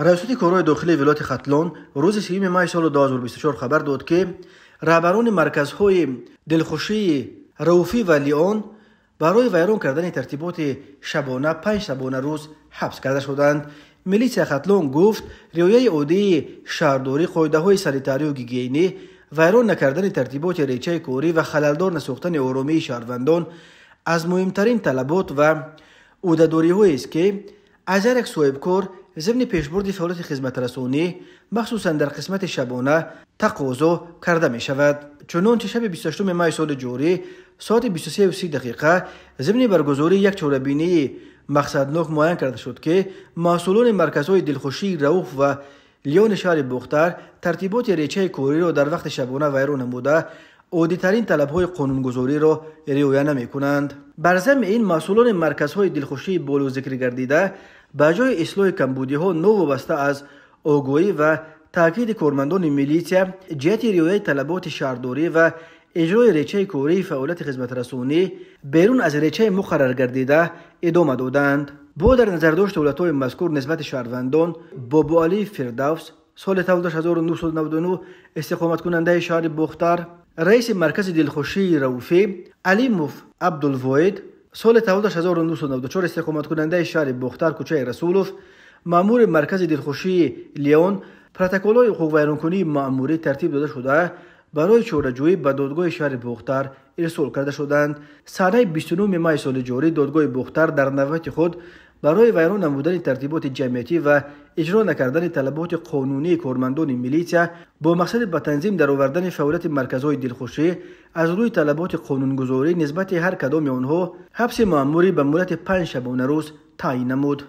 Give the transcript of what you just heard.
раисоти корҳои дохилии вилояти хатлон рӯзи сюми май соли 2024 хабар дод ки раҳбарони марказҳои дилхушии рауфӣ ва лион барои вайрон кардани тартиботи шабона панҷ шабона рӯз ҳабс карда шуданд милисия хатлон гуфт риояи оддии шаҳрдорӣ қоидаҳои санитарию гигиенӣ вайрон накардани тартиботи речаи корӣ ва халалдор насохтани оромии шаҳрвандон аз муҳимтарин талабот ва ӯҳдадориҳоест ки аз як соҳибкор ضمن پیشبرد فعالیت خدمت رسانی مخصوصا در قسمت شبانه تقاضا کرده می شود چه شب 28 می سال جوری ساعت 23:30 دقیقه ضمن برگزاری یک چوربینی مقصدناک معین کرده شد که مسئولان مرکزهای دلخوشی روف و لیون شهر بختر ترتیبات ریچه کوری را در وقت شبانه ویران نموده های طلبهای قانونگذاری را رعایه نمیکنند بر این مسئولان مرکزهای دلخوشی بولو ذکر گردیده ба ҷои ислоҳи камбудиҳо новобаста аз огоҳӣ ва таъкиди кормандони милисия ҷиҳати риояи талаботи шаҳрдорӣ ва иҷрои речаи кории фаъолияти хизматрасонӣ берун аз речаи муқаррар гардида идома доданд бо дар назардошт ҳолатҳои мазкур нисбати шаҳрвандон бобуалии фирдавс соли тавл 1999 истиқоматкунандаи шаҳри бохтар раиси маркази дилхушии рауфӣ алимов абдулвоид соли таваллуд 1994 истиқоматкунандаи шаҳри бухтар кӯчаи расулов маъмури маркази дилхушии леон протоколҳои ҳуқуқвайронкунии маъмурӣ тартиб дода шуда барои чораҷӯӣ ба додгоҳи шаҳри бухтар ирсол карда шуданд санаи 29 май соли ҷорӣ додгоҳи бухтар дар навбати худ барои вайрон намудани тартиботи ҷамъиятӣ ва иҷро накардани талаботи қонунии кормандони милисия бо мақсади ба танзим даровардани фаъолияти марказҳои дилхушӣ аз рӯи талаботи қонунгузорӣ нисбати ҳар кадоми онҳо ҳабси маъмурӣ ба муддати панҷ шабонарӯз таъин намуд